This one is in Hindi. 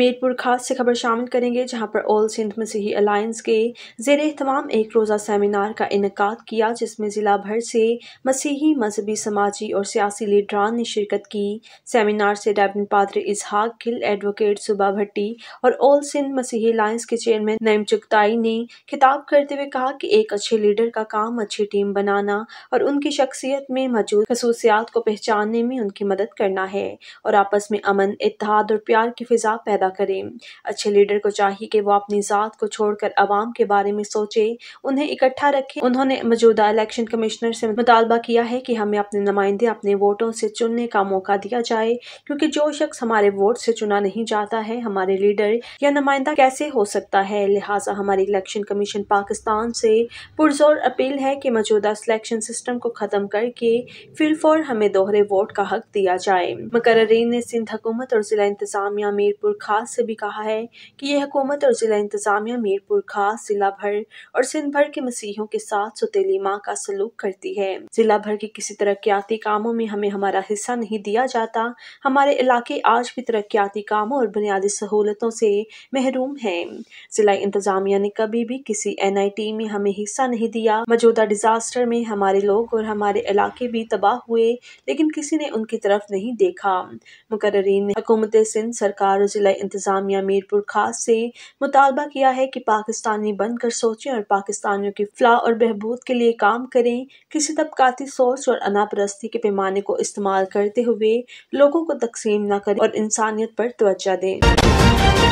मीरपुर खास से खबर शामिल करेंगे जहां पर ऑल सिंध मसीही अलायंस के जेर अहतमाम एक रोज़ा सेमिनार का इनका किया जिसमें ज़िला भर से मसीही मजहबी समाजी और सियासी लीडरान ने शिरकत की सेमिनार से डेबिन पात्र इजहाक गिल एडवोकेट सुबा भट्टी और ऑल सिंध मसीही अलायंस के चेयरमैन नईम चुगताई ने खिताब करते हुए कहा कि एक अच्छे लीडर का काम अच्छी टीम बनाना और उनकी शख्सियत में मौजूद खसूसियात को पहचानने में उनकी मदद करना है और आपस में अमन इतिहाद और प्यार की फिजा पैदा करें अच्छे लीडर को चाहिए कि वो अपनी ज़ात को छोड़कर आवाम के बारे में सोचे उन्हें इकट्ठा रखें उन्होंने मौजूदा इलेक्शन कमिश्नर से मुतालबा किया है कि हमें अपने नुमाइंदे अपने वोटों से चुनने का मौका दिया जाए क्योंकि जो शख्स हमारे वोट से चुना नहीं जाता है हमारे लीडर या नुमाइंदा कैसे हो सकता है लिहाजा हमारे इलेक्शन कमीशन पाकिस्तान से पुरजोर अपील है कि मौजूदा सिलेक्शन सिस्टम को ख़त्म करके फिर फॉर हमें दोहरे वोट का हक दिया जाए मकर ने सिंध हुकूमत और जिला इंतजामिया मीरपुर खास खास से भी कहा है कि यह हुकूमत और ज़िला इंतज़ामिया मीरपुर खास ज़िला भर और सिंध भर के मसीहों के साथ सतीली माँ का सलूक करती है ज़िला भर के किसी तरक्याती कामों में हमें हमारा हिस्सा नहीं दिया जाता हमारे इलाके आज भी तरक्याती कामों और बुनियादी सहूलतों से महरूम है ज़िला इंतज़ामिया ने कभी भी किसी एन आई टी में हमें हिस्सा नहीं दिया मौजूदा डिजास्टर में हमारे लोग और हमारे इलाके भी तबाह हुए लेकिन किसी ने उनकी तरफ नहीं देखा मुकर्रीन ने हुकूमत सिंध सरकार और जिला इंतज़ामिया मीरपुर खास से मुतालबा किया है कि पाकिस्तानी बनकर सोचें और पाकिस्तानियों की फलाह और बहबूद के लिए काम करें किसी तबकाती सोच और अनापरस्ती के पैमाने को इस्तेमाल करते हुए लोगों को तकसीम न करें और इंसानियत पर तोज्जा दें